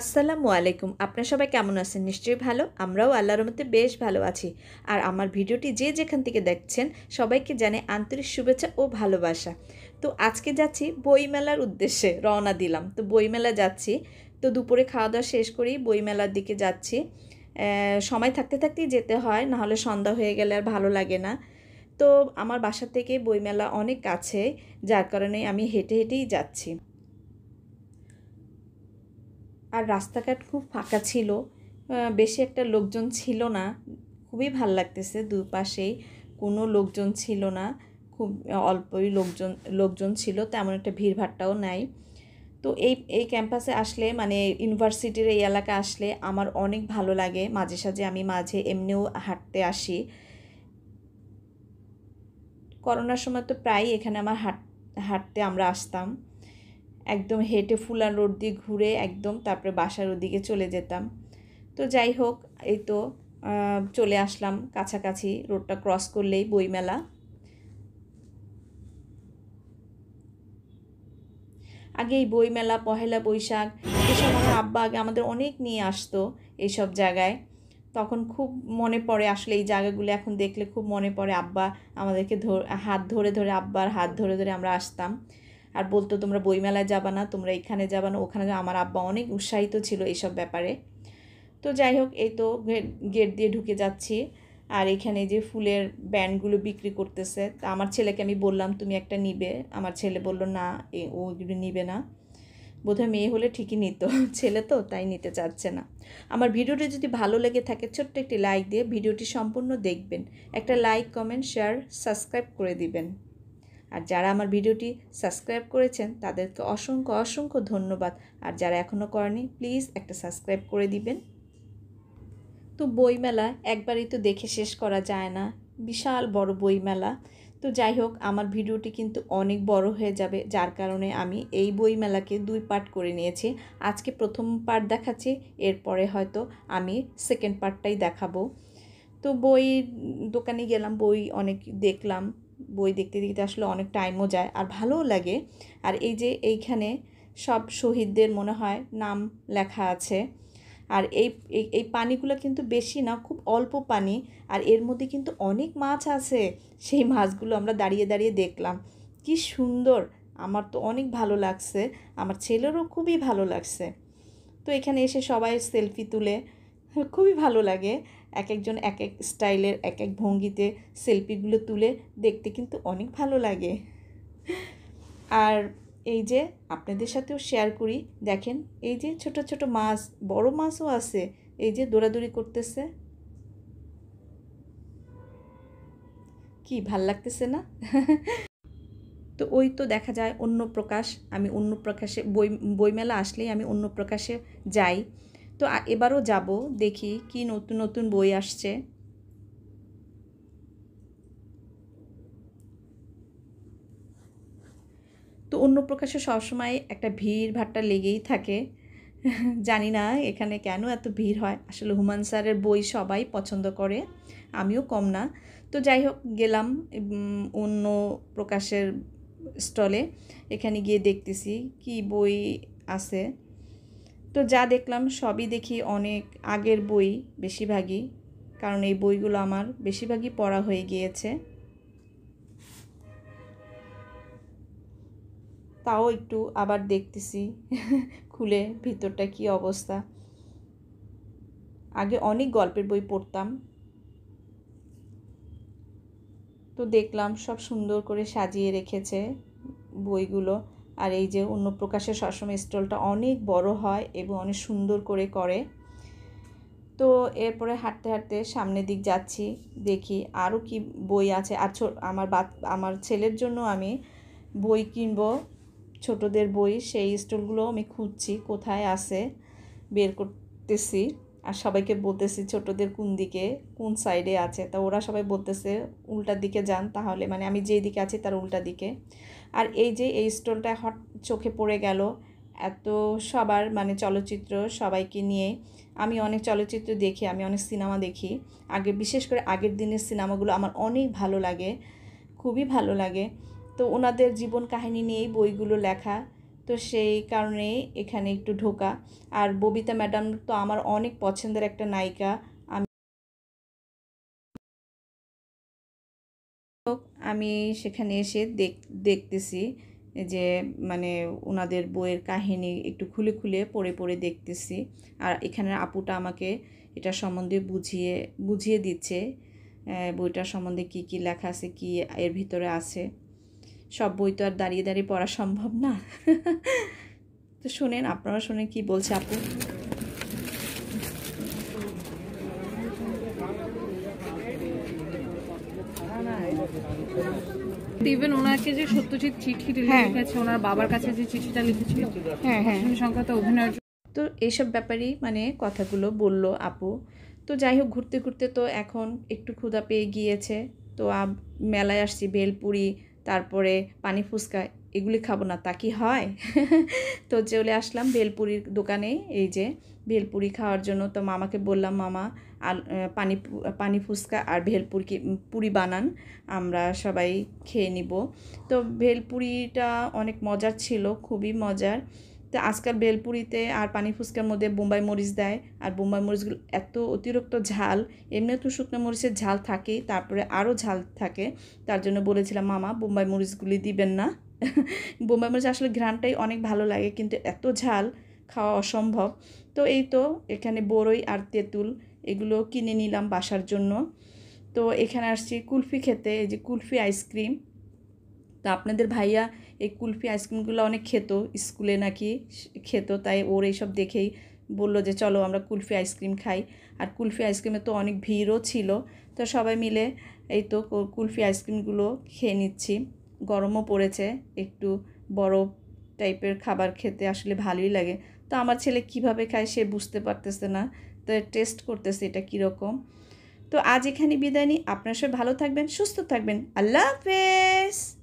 আসসালামু আলাইকুম আপনারা সবাই কেমন আছেন নিশ্চয়ই ভালো আমরাও আল্লাহর মধ্যে বেশ ভালো আছি আর আমার ভিডিওটি যে যেখান থেকে দেখছেন সবাইকে জানে আন্তরিক শুভেচ্ছা ও ভালোবাসা তো আজকে যাচ্ছি বইমেলার উদ্দেশ্যে রওনা দিলাম তো বইমেলা যাচ্ছি তো দুপুরে খাওয়া দাওয়া শেষ করেই বইমেলার দিকে যাচ্ছি সময় থাকতে থাকতেই যেতে হয় নাহলে সন্ধ্যা হয়ে গেলে আর ভালো লাগে না তো আমার বাসা থেকে বইমেলা অনেক কাছে যার কারণে আমি হেঁটে হেঁটেই যাচ্ছি আর রাস্তাঘাট খুব ফাঁকা ছিল বেশি একটা লোকজন ছিল না খুবই ভাল লাগতেছে দুপাশেই কোনো লোকজন ছিল না খুব অল্পই লোকজন লোকজন ছিল তেমন একটা ভিড়ভাট্টাও নাই তো এই এই ক্যাম্পাসে আসলে মানে ইউনিভার্সিটির এই এলাকা আসলে আমার অনেক ভালো লাগে মাঝে সাঝে আমি মাঝে এমনিও হাঁটতে আসি করোনার সময় তো প্রায়ই এখানে আমার হাঁট হাঁটতে আমরা আসতাম একদম হেঁটে ফুলান রোড দিয়ে ঘুরে একদম তারপরে বাসার ওদিকে চলে যেতাম তো যাই হোক এই তো চলে আসলাম কাছাকাছি রোডটা ক্রস করলেই বইমেলা আগে এই বইমেলা পহেলা বৈশাখ এসব আমার আব্বা আগে আমাদের অনেক নিয়ে আসতো এইসব জায়গায় তখন খুব মনে পড়ে আসলে এই জায়গাগুলো এখন দেখলে খুব মনে পড়ে আব্বা আমাদেরকে হাত ধরে ধরে আব্বার হাত ধরে ধরে আমরা আসতাম আর বলতো তোমরা বইমেলায় যাবা না তোমরা এখানে যাবা না ওখানে আমার আব্বা অনেক উৎসাহিত ছিল এইসব ব্যাপারে তো যাই হোক এই তো গেট দিয়ে ঢুকে যাচ্ছি আর এখানে যে ফুলের ব্যান্ডগুলো বিক্রি করতেছে তা আমার ছেলেকে আমি বললাম তুমি একটা নিবে আমার ছেলে বলল না এ ও নিবে না বোধহয় মেয়ে হলে ঠিকই নিত ছেলে তো তাই নিতে চাচ্ছে না আমার ভিডিওটি যদি ভালো লেগে থাকে ছোট্ট একটি লাইক দিয়ে ভিডিওটি সম্পূর্ণ দেখবেন একটা লাইক কমেন্ট শেয়ার সাবস্ক্রাইব করে দিবেন আর যারা আমার ভিডিওটি সাবস্ক্রাইব করেছেন তাদেরকে অসংখ্য অসংখ্য ধন্যবাদ আর যারা এখনও করেনি প্লিজ একটা সাবস্ক্রাইব করে দিবেন তো বইমেলা একবারই তো দেখে শেষ করা যায় না বিশাল বড় বইমেলা তো যাই হোক আমার ভিডিওটি কিন্তু অনেক বড় হয়ে যাবে যার কারণে আমি এই বইমেলাকে দুই পার্ট করে নিয়েছি আজকে প্রথম পার্ট দেখাচ্ছি এরপরে হয়তো আমি সেকেন্ড পার্টটাই দেখাবো তো বই দোকানে গেলাম বই অনেক দেখলাম বই দেখতে দেখতে আসলে অনেক টাইমও যায় আর ভালোও লাগে আর এই যে এইখানে সব শহীদদের মনে হয় নাম লেখা আছে আর এই এই পানিগুলো কিন্তু বেশি না খুব অল্প পানি আর এর মধ্যে কিন্তু অনেক মাছ আছে সেই মাছগুলো আমরা দাঁড়িয়ে দাঁড়িয়ে দেখলাম কি সুন্দর আমার তো অনেক ভালো লাগছে আমার ছেলেরও খুবই ভালো লাগছে তো এখানে এসে সবাই সেলফি তুলে খুবই ভালো লাগে এক একজন এক এক স্টাইলের এক এক ভঙ্গিতে সেলফিগুলো তুলে দেখতে কিন্তু অনেক ভালো লাগে আর এই যে আপনাদের সাথেও শেয়ার করি দেখেন এই যে ছোট ছোট মাছ বড় মাছও আছে এই যে দৌড়াদৌড়ি করতেছে কি ভাল লাগতেছে না তো ওই তো দেখা যায় অন্য প্রকাশ আমি অন্য প্রকাশে বই বইমেলা আসলেই আমি অন্য প্রকাশে যাই তো এবারও যাব দেখি কি নতুন নতুন বই আসছে তো অন্য প্রকাশে সবসময় একটা ভিড় ভাট্টা লেগেই থাকে জানি না এখানে কেন এত ভিড় হয় আসলে হুমান স্যারের বই সবাই পছন্দ করে আমিও কম না তো যাই হোক গেলাম অন্য প্রকাশের স্টলে এখানে গিয়ে দেখতেছি কি বই আছে তো যা দেখলাম সবই দেখি অনেক আগের বই বেশিরভাগই কারণ এই বইগুলো আমার বেশিরভাগই পড়া হয়ে গিয়েছে তাও একটু আবার দেখতেছি খুলে ভিতরটা কি অবস্থা আগে অনেক গল্পের বই পড়তাম তো দেখলাম সব সুন্দর করে সাজিয়ে রেখেছে বইগুলো আর এই যে প্রকাশের সবসময় স্টলটা অনেক বড় হয় এবং অনেক সুন্দর করে করে তো এরপরে হাঁটতে হাঁটতে সামনের দিক যাচ্ছি দেখি আরও কি বই আছে আর আমার বা আমার ছেলের জন্য আমি বই কিনবো ছোটদের বই সেই স্টলগুলো আমি খুঁজছি কোথায় আছে বের করতেছি আর সবাইকে বলতেছি ছোটদের কোন দিকে কোন সাইডে আছে তা ওরা সবাই বলতেছে উল্টার দিকে যান তাহলে মানে আমি যেই দিকে আছি তার উল্টা দিকে আর এই যে এই স্টোলটা হট চোখে পড়ে গেল এত সবার মানে চলচ্চিত্র সবাইকে নিয়ে আমি অনেক চলচ্চিত্র দেখি আমি অনেক সিনেমা দেখি আগে বিশেষ করে আগের দিনের সিনেমাগুলো আমার অনেক ভালো লাগে খুবই ভালো লাগে তো ওনাদের জীবন কাহিনী নিয়েই বইগুলো লেখা তো সেই কারণে এখানে একটু ঢোকা আর ববিতা ম্যাডাম তো আমার অনেক পছন্দের একটা নায়িকা আমি সেখানে এসে দেখতেছি যে মানে ওনাদের বইয়ের কাহিনী একটু খুলে খুলে পড়ে পড়ে দেখতেছি আর এখানের আপুটা আমাকে এটা সম্বন্ধে বুঝিয়ে বুঝিয়ে দিচ্ছে বইটা সম্বন্ধে কি কি লেখা আছে কি এর ভিতরে আছে সব বই তো আর দাঁড়িয়ে দাঁড়িয়ে পড়া সম্ভব না তো শোনেন আপনারা শোনেন কি বলছে আপু ইভেন ওনাকে যে সত্যজিৎ চিঠি লিখেছে হ্যাঁ। ওনার বাবার কাছে যে চিঠিটা লিখেছিল হ্যাঁ, হ্যাঁ। অভিনয় তো এইসব ব্যাপারেই মানে কথাগুলো বলল আপু তো যাই হোক ঘুরতে ঘুরতে তো এখন একটু ক্ষুধা পেয়ে গিয়েছে তো মেলায় আসছি বেলপুরি তারপরে পানি ফুচকা এগুলি খাবো না তা কি হয় তো চলে আসলাম ভেলপুরির দোকানে এই যে ভেলপুরি খাওয়ার জন্য তো মামাকে বললাম মামা আর পানি পানি ফুচকা আর ভেলপুরি পুরি বানান আমরা সবাই খেয়ে নিব তো ভেলপুরিটা অনেক মজার ছিল খুবই মজার তো আজকাল বেলপুরিতে আর পানি ফুচকার মধ্যে বোম্বাই মরিচ দেয় আর বোম্বাই মরিচগুলো এত অতিরিক্ত ঝাল এমনি তো শুকনো মরিচের ঝাল থাকেই তারপরে আরও ঝাল থাকে তার জন্য বলেছিলাম মামা বোম্বাই মরিচগুলি দিবেন না বোম্বাই মরিচ আসলে ঘ্রানটাই অনেক ভালো লাগে কিন্তু এত ঝাল খাওয়া অসম্ভব তো এই তো এখানে বড়ই আর তেঁতুল এগুলো কিনে নিলাম বাসার জন্য তো এখানে আসছি কুলফি খেতে এই যে কুলফি আইসক্রিম তো আপনাদের ভাইয়া এই কুলফি আইসক্রিমগুলো অনেক খেত স্কুলে নাকি খেত তাই ওর এইসব দেখেই বললো যে চলো আমরা কুলফি আইসক্রিম খাই আর কুলফি আইসক্রিমে তো অনেক ভিড়ও ছিল তো সবাই মিলে এই তো কুলফি আইসক্রিমগুলো খেয়ে নিচ্ছি গরমও পড়েছে একটু বরফ টাইপের খাবার খেতে আসলে ভালোই লাগে তো আমার ছেলে কিভাবে খায় সে বুঝতে পারতেছে না তো টেস্ট করতেছে এটা কীরকম তো আজ এখানে বিদায় নিই আপনার সব ভালো থাকবেন সুস্থ থাকবেন আল্লাহ হাফেজ